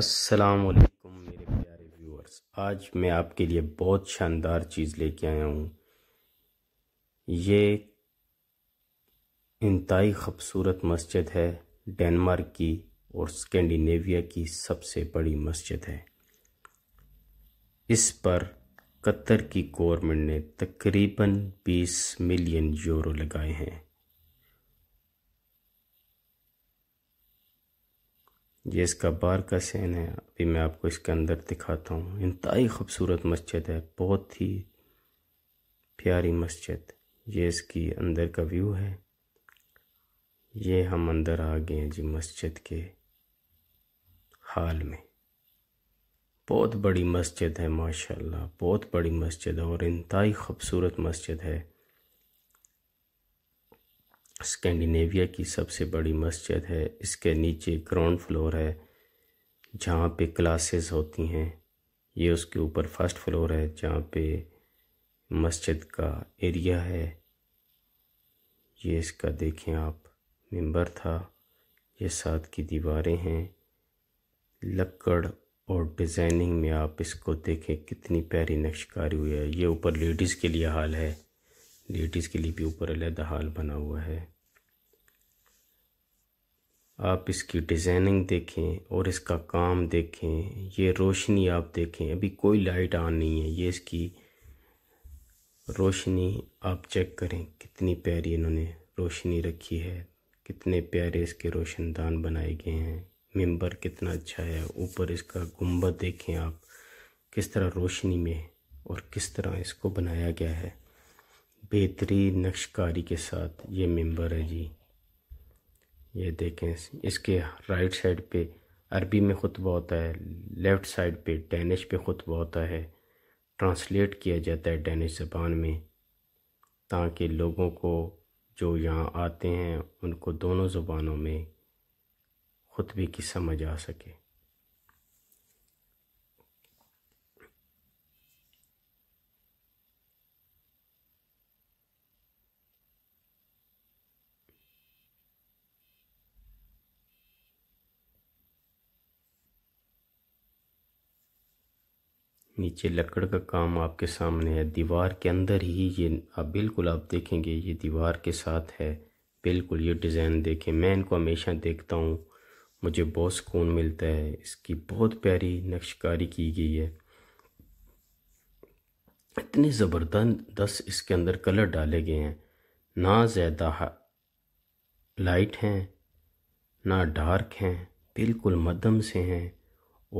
अस्सलाम मेरे प्यारे व्यूअर्स आज मैं आपके लिए बहुत शानदार चीज़ लेके आया हूँ ये इंतई ख़ूबसूरत मस्जिद है डेनमार्क की और स्कैंडिनेविया की सबसे बड़ी मस्जिद है इस पर कतर की गवर्नमेंट ने तकरीबन 20 मिलियन यूरो लगाए हैं ये इसका बार का सहन है अभी मैं आपको इसके अंदर दिखाता हूँ इंतई खूबसूरत मस्जिद है बहुत ही प्यारी मस्जिद ये इसकी अंदर का व्यू है ये हम अंदर आ गए हैं जी मस्जिद के हाल में बहुत बड़ी मस्जिद है माशाल्लाह बहुत बड़ी मस्जिद है और इंतई खूबसूरत मस्जिद है स्कैंडिनेविया की सबसे बड़ी मस्जिद है इसके नीचे ग्राउंड फ्लोर है जहाँ पे क्लासेस होती हैं ये उसके ऊपर फर्स्ट फ्लोर है जहाँ पे मस्जिद का एरिया है ये इसका देखें आप मेंबर था ये साथ की दीवारें हैं लक्कड़ और डिज़ाइनिंग में आप इसको देखें कितनी प्यारी नक्शकारी हुई है ये ऊपर लेडीज़ के लिए हाल है लेडीज़ के लिए भी ऊपर अलहदा हाल बना हुआ है आप इसकी डिज़ाइनिंग देखें और इसका काम देखें ये रोशनी आप देखें अभी कोई लाइट ऑन नहीं है ये इसकी रोशनी आप चेक करें कितनी प्यारी इन्होंने रोशनी रखी है कितने प्यारे इसके रोशनदान बनाए गए हैं मेंबर कितना अच्छा है ऊपर इसका गुंबद देखें आप किस तरह रोशनी में और किस तरह इसको बनाया गया है बेहतरीन नक्शकारी के साथ ये मेंबर है जी ये देखें इसके राइट साइड पे अरबी में खुतबा होता है लेफ़्ट साइड पे डैनिश पे खुतबा होता है ट्रांसलेट किया जाता है डैनिश ज़बान में ताकि लोगों को जो यहाँ आते हैं उनको दोनों ज़ुबानों में खुतबे की समझ आ सके नीचे लकड़ का काम आपके सामने है दीवार के अंदर ही ये आप बिल्कुल आप देखेंगे ये दीवार के साथ है बिल्कुल ये डिज़ाइन देखें मैं इनको हमेशा देखता हूँ मुझे बहुत सुकून मिलता है इसकी बहुत प्यारी नक्शकारी की गई है इतने ज़बरदस्त इसके अंदर कलर डाले गए हैं ना ज़्यादा लाइट हैं ना डार्क हैं बिल्कुल मदम से हैं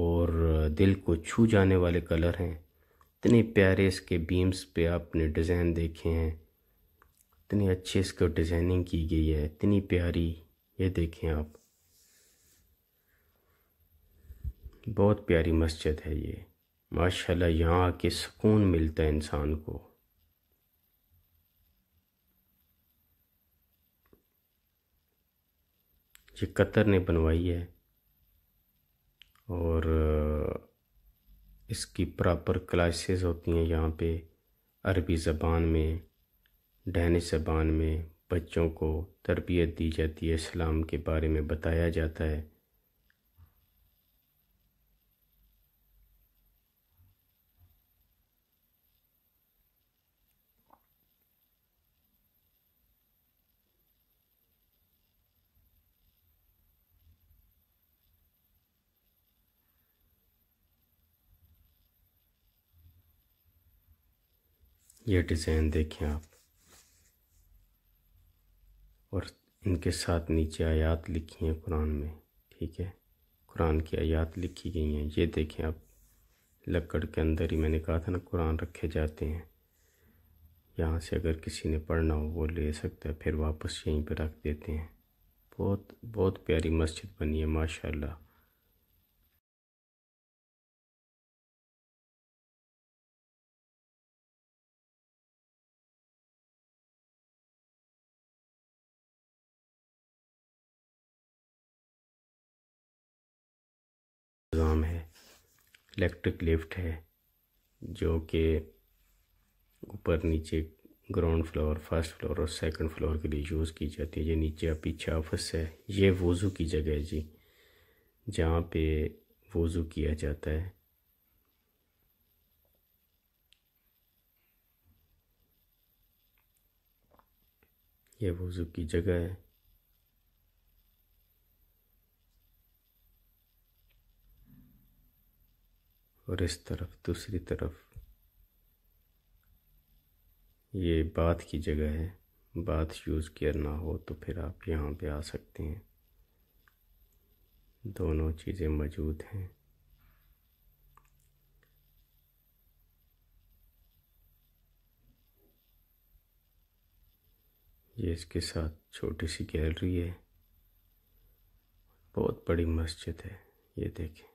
और दिल को छू जाने वाले कलर हैं इतने प्यारे इसके बीम्स पे आपने डिज़ाइन देखे हैं इतने अच्छे इसको डिज़ाइनिंग की गई है इतनी प्यारी ये देखें आप बहुत प्यारी मस्जिद है ये माशाल्लाह यहाँ आके सुकून मिलता है इंसान को ये कतर ने बनवाई है और इसकी प्रॉपर क्लासेस होती हैं यहाँ पे अरबी ज़बान में डैनिश ज़बान में बच्चों को तरबियत दी जाती है इस्लाम के बारे में बताया जाता है ये डिज़ाइन देखें आप और इनके साथ नीचे आयात लिखी हैं कुरान में ठीक है कुरान की आयात लिखी गई हैं ये देखें आप लकड़ के अंदर ही मैंने कहा था ना कुरान रखे जाते हैं यहाँ से अगर किसी ने पढ़ना हो वो ले सकता है फिर वापस यहीं पर रख देते हैं बहुत बहुत प्यारी मस्जिद बनी है माशाल्लाह इलेक्ट्रिक लिफ्ट है जो कि ऊपर नीचे ग्राउंड फ्लोर फर्स्ट फ्लोर और सेकंड फ्लोर के लिए यूज़ की जाती है ये नीचे पीछे ऑफिस है ये वज़ू की जगह है जी जहाँ पे वज़ू किया जाता है ये वज़ू की जगह है और इस तरफ दूसरी तरफ ये बाथ की जगह है बाथ यूज़ किया ना हो तो फिर आप यहाँ पे आ सकते हैं दोनों चीज़ें मौजूद हैं ये इसके साथ छोटी सी गैलरी है बहुत बड़ी मस्जिद है ये देखें